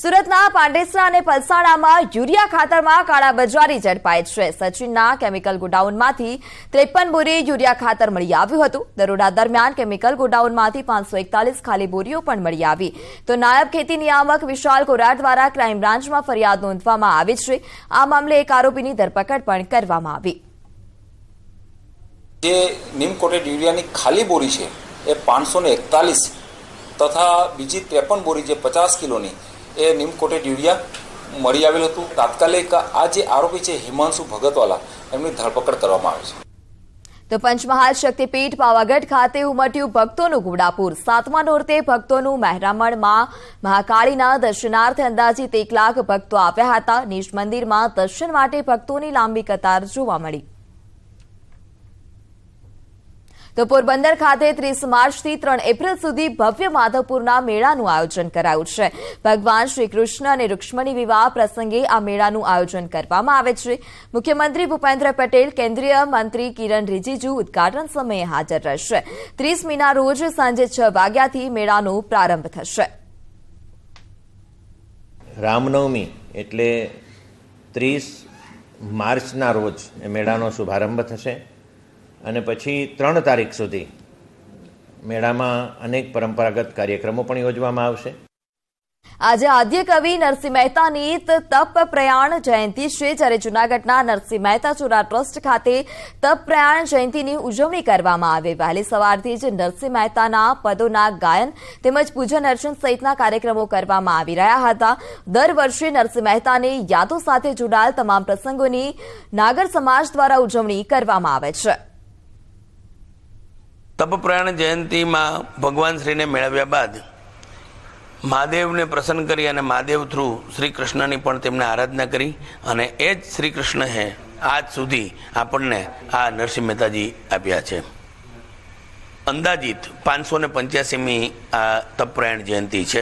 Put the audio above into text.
સુરતના પાંડેસરા અને પલસાણામાં યુરિયા ખાતરમાં કાળાબજારી ઝડપાઈ છે સચિનના કેમિકલ ગોડાઉનમાંથી ત્રેપન બોરી યુરિયા ખાતર મળી આવ્યું હતું દરોડા દરમિયાન કેમિકલ ગોડાઉનમાંથી પાંચસો એકતાલીસ ખાલી બોરીઓ પણ મળી આવી તો નાયબ ખેતી નિયામક વિશાલ કોરાટ દ્વારા ક્રાઇમ બ્રાન્ચમાં ફરિયાદ નોંધવામાં આવી છે આ મામલે એક આરોપીની ધરપકડ પણ કરવામાં આવી જે નીમ કોટેડ યુરિયાની ખાલી બોરી છે એ પાંચસો એકતાલીસ તથા બીજી ત્રેપન બોરી જે પચાસ કિલોની એ નીમ કોટેડ યુરિયા મળી આવેલ હતું તાત્કાલિક આ જે આરોપી છે હિમાંશુ ભગતવાલા એમની ધરપકડ કરવામાં આવી છે તો પંચમહાલ શક્તિપીઠ પાવાગઢ ખાતે ઉમટ્યું ભક્તોનું ગુડાપુર સાતમા નોરતે ભક્તોનું મહેરામણમાં મહાકાળીના દર્શનાર્થે અંદાજિત એક લાખ ભક્તો આવ્યા હતા નિજ મંદિરમાં દર્શન માટે ભક્તોની લાંબી કતાર જોવા મળી તો પોરબંદર ખાતે ત્રીસ માર્ચથી ત્રણ એપ્રિલ સુધી ભવ્ય માધવપુરના મેળાનું આયોજન કરાયું છે ભગવાન શ્રી કૃષ્ણ અને રૂક્ષ્મણી વિવાહ પ્રસંગે આ મેળાનું આયોજન કરવામાં આવે છે મુખ્યમંત્રી ભૂપેન્દ્ર પટેલ કેન્દ્રીય મંત્રી કિરણ રિજીજુ ઉદઘાટન સમયે હાજર રહેશે ત્રીસ મીના રોજ સાંજે છ વાગ્યાથી મેળાનો પ્રારંભ થશે રામનવમી એટલે ત્રીસ માર્ચના રોજ મેળાનો શુભારંભ થશે અને પછી ત્રણ તારીખ સુધી મેળામાં અનેક પરંપરાગત કાર્યક્રમો પણ યોજવામાં આવશે આજે આદ્ય કવિ નરસિંહ મહેતાની તપ પ્રયાણ જયંતિ છે જ્યારે જૂનાગઢના નરસિંહ મહેતા ચોરા ટ્રસ્ટ ખાતે તપ પ્રયાણ જયંતિની ઉજવણી કરવામાં આવે વહેલી સવારથી જ નરસિંહ મહેતાના પદોના ગાયન તેમજ પૂજન અર્ચન સહિતના કાર્યક્રમો કરવામાં આવી રહ્યા હતા દર વર્ષે નરસિંહ મહેતાની યાદો સાથે જોડાયેલ તમામ પ્રસંગોની નાગર સમાજ દ્વારા ઉજવણી કરવામાં આવે છે તપપ્રાણ જયંતિમાં ભગવાન શ્રીને મેળવ્યા બાદ મહાદેવને પ્રસન્ન કરી અને મહાદેવ થ્રુ શ્રી કૃષ્ણની પણ તેમને આરાધના કરી અને એ જ શ્રી કૃષ્ણએ આજ સુધી આપણને આ નરસિંહ મહેતાજી આપ્યા છે અંદાજિત પાંચસો ને પંચ્યાસીમી આ તપરાયણ જયંતિ છે